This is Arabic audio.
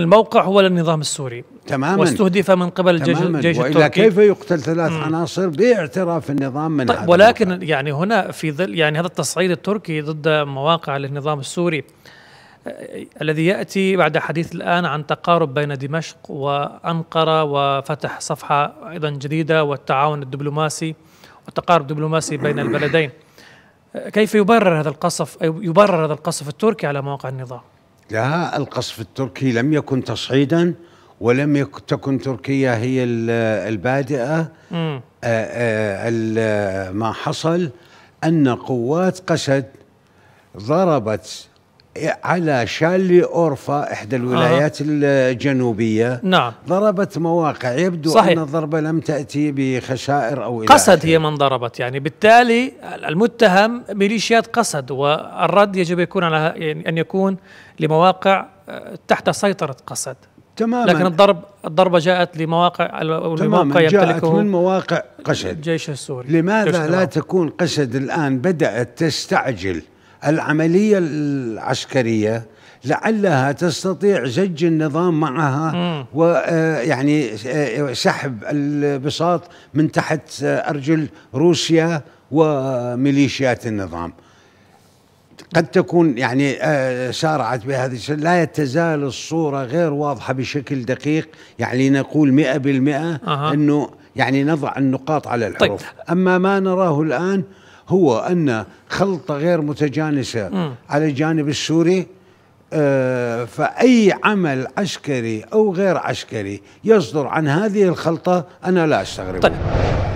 الموقع هو للنظام السوري تماما واستهدف من قبل الجيش, تماما وإلا كيف يقتل ثلاث مم. عناصر باعتراف النظام من طيب ولكن الموقع. يعني هنا في ظل يعني هذا التصعيد التركي ضد مواقع للنظام السوري آه، الذي ياتي بعد حديث الان عن تقارب بين دمشق وانقره وفتح صفحه ايضا جديده والتعاون الدبلوماسي والتقارب الدبلوماسي بين البلدين آه، كيف يبرر هذا القصف يبرر هذا القصف التركي على مواقع النظام لا القصف التركي لم يكن تصعيدا ولم تكن تركيا هي البادئه ما حصل ان قوات قسد ضربت على شالي أورفا إحدى الولايات آه. الجنوبية نعم ضربت مواقع يبدو صحيح. أن الضربة لم تأتي بخسائر أو قصد هي من ضربت يعني بالتالي المتهم ميليشيات قصد والرد يجب يكون على يعني أن يكون لمواقع آه، تحت سيطرة قصد تماما لكن الضرب الضربه جاءت لمواقع تماما جاءت من مواقع قسد الجيش السوري لماذا لا تكون قسد الان بدات تستعجل العملية العسكرية لعلها تستطيع زج النظام معها ويعني آه، آه، سحب البساط من تحت آه، أرجل روسيا وميليشيات النظام قد تكون يعني سارعت بهذه لا تزال الصورة غير واضحة بشكل دقيق يعني نقول مئة بالمئة أه. أنه يعني نضع النقاط على الحروف طيب. أما ما نراه الآن هو ان خلطه غير متجانسه م. على الجانب السوري آه، فأي عمل عسكري أو غير عسكري يصدر عن هذه الخلطة أنا لا أستغرب طيب.